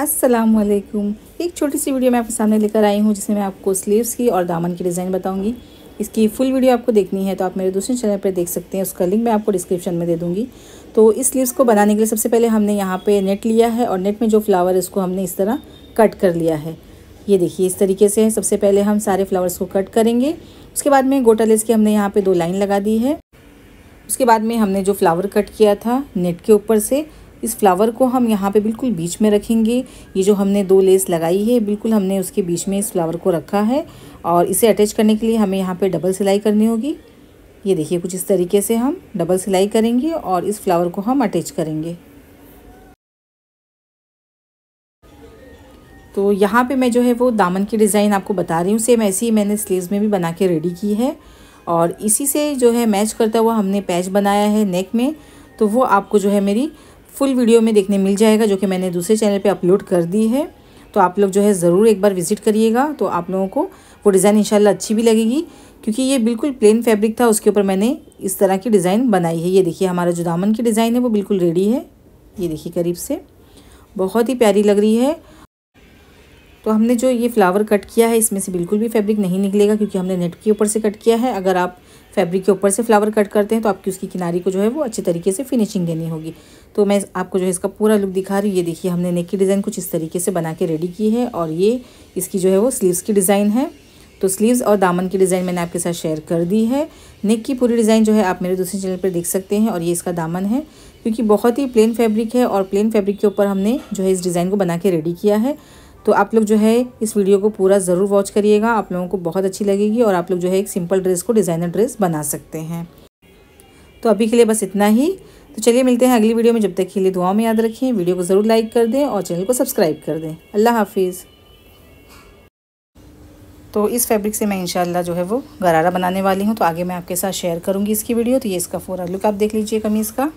अस्सलाम वालेकुम एक छोटी सी वीडियो मैं आपके सामने लेकर आई हूँ जिसमें मैं आपको स्लीव्स की और दामन की डिज़ाइन बताऊँगी इसकी फुल वीडियो आपको देखनी है तो आप मेरे दूसरे चैनल पर देख सकते हैं उसका लिंक मैं आपको डिस्क्रिप्शन में दे दूँगी तो इस स्लीव्स को बनाने के लिए सबसे पहले हमने यहाँ पर नेट लिया है और नेट में जो फ्लावर है उसको हमने इस तरह कट कर लिया है ये देखिए इस तरीके से सबसे पहले हम सारे फ्लावर्स को कट करेंगे उसके बाद में गोटा लेस की हमने यहाँ पर दो लाइन लगा दी है उसके बाद में हमने जो फ्लावर कट किया था नेट के ऊपर से इस फ्लावर को हम यहाँ पे बिल्कुल बीच में रखेंगे ये जो हमने दो लेस लगाई है बिल्कुल हमने उसके बीच में इस फ्लावर को रखा है और इसे अटैच करने के लिए हमें यहाँ पे डबल सिलाई करनी होगी ये देखिए कुछ इस तरीके से हम डबल सिलाई करेंगे और इस फ्लावर को हम अटैच करेंगे तो यहाँ पे मैं जो है वो दामन की डिज़ाइन आपको बता रही हूँ सेम ऐसी ही मैंने स्लीव में भी बना के रेडी की है और इसी से जो है मैच करता हुआ हमने पैच बनाया है नेक में तो वो आपको जो है मेरी फुल वीडियो में देखने मिल जाएगा जो कि मैंने दूसरे चैनल पे अपलोड कर दी है तो आप लोग जो है ज़रूर एक बार विज़िट करिएगा तो आप लोगों को वो डिज़ाइन इंशाल्लाह अच्छी भी लगेगी क्योंकि ये बिल्कुल प्लेन फैब्रिक था उसके ऊपर मैंने इस तरह की डिज़ाइन बनाई है ये देखिए हमारा जो दामन की डिज़ाइन है वो बिल्कुल रेडी है ये देखिए करीब से बहुत ही प्यारी लग रही है तो हमने जो ये फ्लावर कट किया है इसमें से बिल्कुल भी फैब्रिक नहीं निकलेगा क्योंकि हमने नेट के ऊपर से कट किया है अगर आप फैब्रिक के ऊपर से फ्लावर कट करते हैं तो आपकी उसकी किनारी को जो है वो अच्छे तरीके से फिनिशिंग देनी होगी तो मैं आपको जो है इसका पूरा लुक दिखा रही हूँ ये देखिए हमने नेक की डिज़ाइन कुछ इस तरीके से बना के रेडी की है और ये इसकी जो है वो स्लीव्स की डिज़ाइन है तो स्लीव्स और दामन की डिज़ाइन मैंने आपके साथ शेयर कर दी है नेक की पूरी डिज़ाइन जो है आप मेरे दूसरे चैनल पर देख सकते हैं और ये इसका दामन है क्योंकि बहुत ही प्लेन फैब्रिक है और प्लेन फैब्रिक के ऊपर हमने जो है इस डिज़ाइन को बना के रेडी किया है तो आप लोग जो है इस वीडियो को पूरा ज़रूर वॉच करिएगा आप लोगों को बहुत अच्छी लगेगी और आप लोग जो है एक सिंपल ड्रेस को डिज़ाइनर ड्रेस बना सकते हैं तो अभी के लिए बस इतना ही तो चलिए मिलते हैं अगली वीडियो में जब तक के लिए दुआओं में याद रखें वीडियो को ज़रूर लाइक कर दें और चैनल को सब्सक्राइब कर दें अल्लाह हाफिज़ तो इस फैब्रिक से मैं इंशाल्लाह जो है वो गरारा बनाने वाली हूँ तो आगे मैं आपके साथ शेयर करूँगी इसकी वीडियो तो ये इसका फोरा लुक आप देख लीजिए कमीज़ का